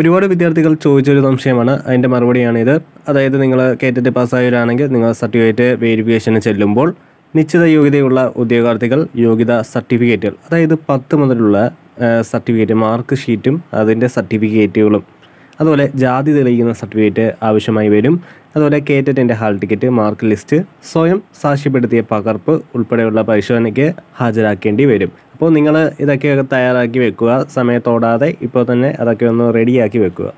ഒരുപാട് വിദ്യാർത്ഥികൾ ചോദിച്ചൊരു സംശയമാണ് അതിൻ്റെ മറുപടിയാണിത് അതായത് നിങ്ങൾ കയറ്റത്തിൽ പാസ്സായവരാണെങ്കിൽ നിങ്ങൾ സർട്ടിഫിക്കറ്റ് വെരിഫിക്കേഷന് ചെല്ലുമ്പോൾ നിശ്ചിത യോഗ്യതയുള്ള ഉദ്യോഗാർത്ഥികൾ യോഗ്യത സർട്ടിഫിക്കറ്റുകൾ അതായത് പത്ത് മുതലുള്ള സർട്ടിഫിക്കറ്റ് മാർക്ക് ഷീറ്റും അതിൻ്റെ സർട്ടിഫിക്കറ്റുകളും അതുപോലെ ജാതി തെളിയിക്കുന്ന സർട്ടിഫിക്കറ്റ് ആവശ്യമായി വരും അതുപോലെ കേറ്ററ്റിൻ്റെ ഹാൾ ടിക്കറ്റ് മാർക്ക് ലിസ്റ്റ് സ്വയം സാക്ഷ്യപ്പെടുത്തിയ പകർപ്പ് ഉൾപ്പെടെയുള്ള പരിശോധനയ്ക്ക് ഹാജരാക്കേണ്ടി വരും അപ്പോൾ നിങ്ങൾ ഇതൊക്കെ തയ്യാറാക്കി വെക്കുക സമയത്തോടാതെ ഇപ്പോൾ തന്നെ അതൊക്കെ ഒന്ന് റെഡിയാക്കി വെക്കുക